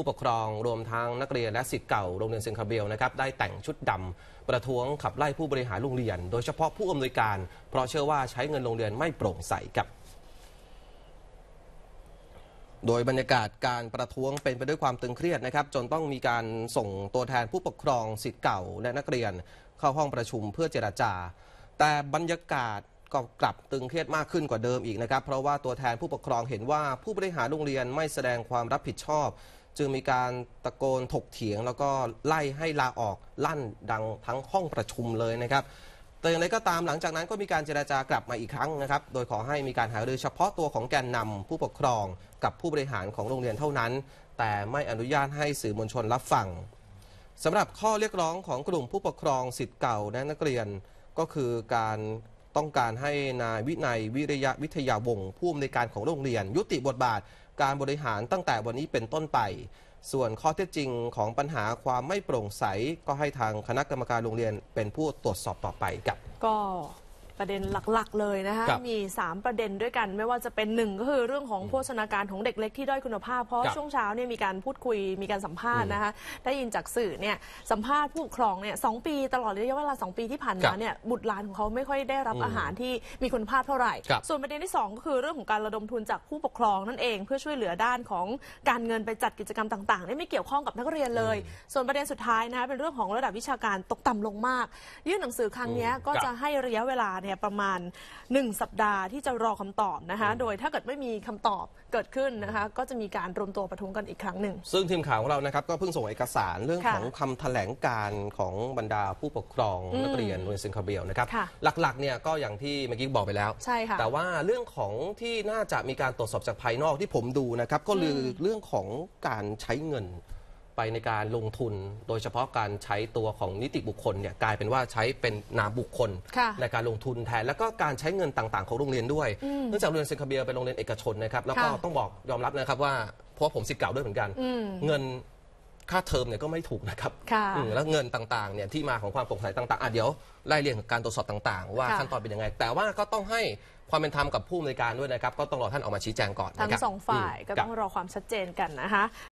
ผู้ปกครองรวมทั้งนักเรียนและสิทธิ์เก่าโรงเรียนเซนคาเบลนะครับได้แต่งชุดดำประท้วงขับไล่ผู้บริหารโรงเรียน โดยเฉพาะผู้อำนวยการ เพราะเชื่อว่าใช้เงินโรงเรียนไม่โปร่งใสครับโดยบรรยากาศการประท้วงเป็นไปด้วยความตึงเครียดนะครับ จนต้องมีการส่งตัวแทนผู้ปกครองสิทธิ์เก่าและนักเรียน เข้าห้องประชุมเพื่อเจราจา แต่บรรยากาศก็กลับตึงเครียดมากขึ้นกว่าเดิมอีกนะครับ เพราะว่าตัวแทนผู้ปกครองเห็นว่า ผู้บริหารโรงเรียนไม่แสดงความรับผิดชอบ จึงมีการตะโกนถกเถียง แล้วก็ไล่ให้ลาออกลั่นดังทั้งห้องประชุมเลยนะครับแต่อย่างไรก็ตามหลังจากนั้นก็มีการเจราจากลับมาอีกครั้งนะครับ โดยขอให้มีการหารือเฉพาะตัวของแกนนำผู้ปกครองกับผู้บริหารของโรงเรียนเท่านั้น แต่ไม่อนุญาตให้สื่อมวลชนรับฟังสำหรับข้อเรียกร้องของกลุ่มผู้ปกครองสิทธิ์เก่านักเรียนก็คือการต้องการให้นายวินัยวิริยะ วิทยาวงศ์ผู้อำนวยการของโรงเรียน ยุติบทบาทการบริหารตั้งแต่วันนี้เป็นต้นไป ส่วนข้อเท็จจริงของปัญหาความไม่โปร่งใส ก็ให้ทางคณะกรรมการโรงเรียนเป็นผู้ตรวจสอบต่อไปกับ ก็ประเด็นหลักๆ เลยนะคะมี 3 ประเด็นด้วยกัน ไม่ว่าจะเป็นหนึ่งก็คือเรื่องของโภชนาการของเด็กเล็กที่ด้อยคุณภาพเพราะช่วงเช้าเนี่ยมีการพูดคุยมีการสัมภาษณ์นะคะได้ยินจากสื่อเนี่ยสัมภาษณ์ผู้ปกครองเนี่ยสองปีตลอดระยะเวลา2ปีที่ผ่านมาเนี่ยบุตรหลานของเขาไม่ค่อยได้รับอาหารที่มีคุณภาพเท่าไหร่ ส่วนประเด็นที่2ก็คือเรื่องของการระดมทุนจากผู้ปกครองนั่นเอง เพื่อช่วยเหลือด้านของการเงินไปจัดกิจกรรมต่างๆ ไม่เกี่ยวข้องกับนักเรียนเลย ส่วนประเด็นสุดท้ายนะคะเป็นเรื่องของระดับวิชาการตกต่ำลงมากยื่นหนังสือครั้งนี้ก็จะให้ระยะเวลาเเนี่ยประมาณ 1 สัปดาห์ที่จะรอคำตอบนะคะ โดยถ้าเกิดไม่มีคำตอบเกิดขึ้นนะคะ ก็จะมีการรวมตัวประท้วงกันอีกครั้งหนึ่งซึ่งทีมข่าวของเรานะครับก็เพิ่งส่งเอกสารเรื่องของคำแถลงการของบรรดาผู้ปกครองนักเรียนโรงเรียนซิงคาเบียลนะครับ หลักๆเนี่ยก็อย่างที่เมื่อกี้บอกไปแล้วใช่ค่ะแต่ว่าเรื่องของที่น่าจะมีการตรวจสอบจากภายนอกที่ผมดูนะครับก็คือเรื่องของการใช้เงินไปในการลงทุนโดยเฉพาะการใช้ตัวของนิติบุคคลเนี่ยกลายเป็นว่าใช้เป็นนามบุคคลคในการลงทุนแทนแล้วก็การใช้เงินต่าง ๆของโรงเรียนด้วยเนื่องจากโรงเรียนเซนคาเบียเป็นโรงเรียนเอกชนนะครับ แล้วก็ต้องบอกยอมรับนะครับ ว่าเพราะผมสิทธิ์เก่าด้วยเหมือนกันเงินค่าเทอมเนี่ยก็ไม่ถูกนะครับแล้วเงินต่างๆเนี่ยที่มาของความโปร่งใสต่างๆอ่ะเดี๋ยวไล่เรียงการตรวจสอบต่างๆ ว่าขั้นตอนเป็นยังไง แต่ว่าก็ต้องให้ความเป็นธรรมกับผู้ในการด้วยนะครับ ก็ต้องรอท่านออกมาชี้แจงก่อนทั้งสองฝ่ายก็ต้องรอความชัดเจนกันนะคะ